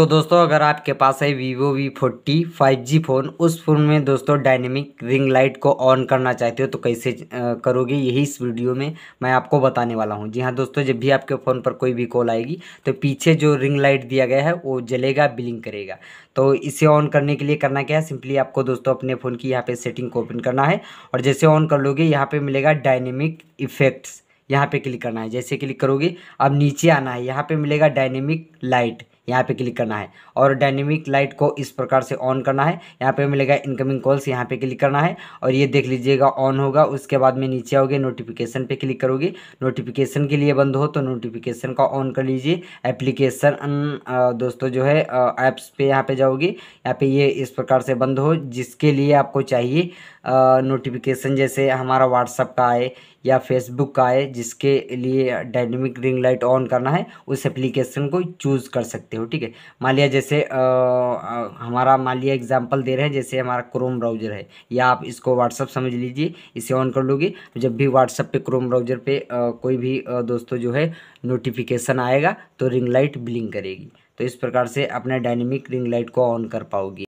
तो दोस्तों अगर आपके पास है Vivo V forty five G phone उस फ़ोन में दोस्तों डायनेमिक रिंग लाइट को ऑन करना चाहते हो तो कैसे करोगे यही इस वीडियो में मैं आपको बताने वाला हूँ जी हाँ दोस्तों जब भी आपके फ़ोन पर कोई भी कॉल आएगी तो पीछे जो रिंग लाइट दिया गया है वो जलेगा बिलिंग करेगा तो इसे ऑन करने के लिए करना क्या है सिंपली आपको दोस्तों अपने फ़ोन की यहाँ पर सेटिंग को ओपन करना है और जैसे ऑन कर लोगे यहाँ पर मिलेगा डायनेमिक इफ़ेक्ट्स यहाँ पे क्लिक करना है जैसे क्लिक करोगे अब नीचे आना है यहाँ पे मिलेगा डायनेमिक लाइट यहाँ पे क्लिक करना है और डायनेमिक लाइट को इस प्रकार से ऑन करना है यहाँ पे मिलेगा इनकमिंग कॉल्स यहाँ पे क्लिक करना है और ये देख लीजिएगा ऑन होगा उसके बाद में नीचे आओगे नोटिफिकेशन पे क्लिक करोगे नोटिफिकेशन के लिए बंद हो तो नोटिफिकेशन का ऑन कर लीजिए एप्लीकेशन दोस्तों जो है ऐप्स पे यहाँ पे जाओगे यहाँ पे ये इस प्रकार से बंद हो जिसके लिए आपको चाहिए नोटिफिकेशन जैसे हमारा व्हाट्सअप का आए या फेसबुक का आए जिसके लिए डायनेमिक रिंग लाइट ऑन करना है उस एप्लीकेशन को चूज़ कर सकते हो हो ठीक है मान लिया जैसे आ, हमारा मान लिया एग्जाम्पल दे रहे हैं जैसे हमारा क्रोम ब्राउज़र है या आप इसको व्हाट्सअप समझ लीजिए इसे ऑन कर लोगे तो जब भी व्हाट्सअप पे क्रोम ब्राउज़र पे आ, कोई भी आ, दोस्तों जो है नोटिफिकेशन आएगा तो रिंग लाइट बिलिंग करेगी तो इस प्रकार से अपने डायनेमिक रिंग लाइट को ऑन कर पाओगे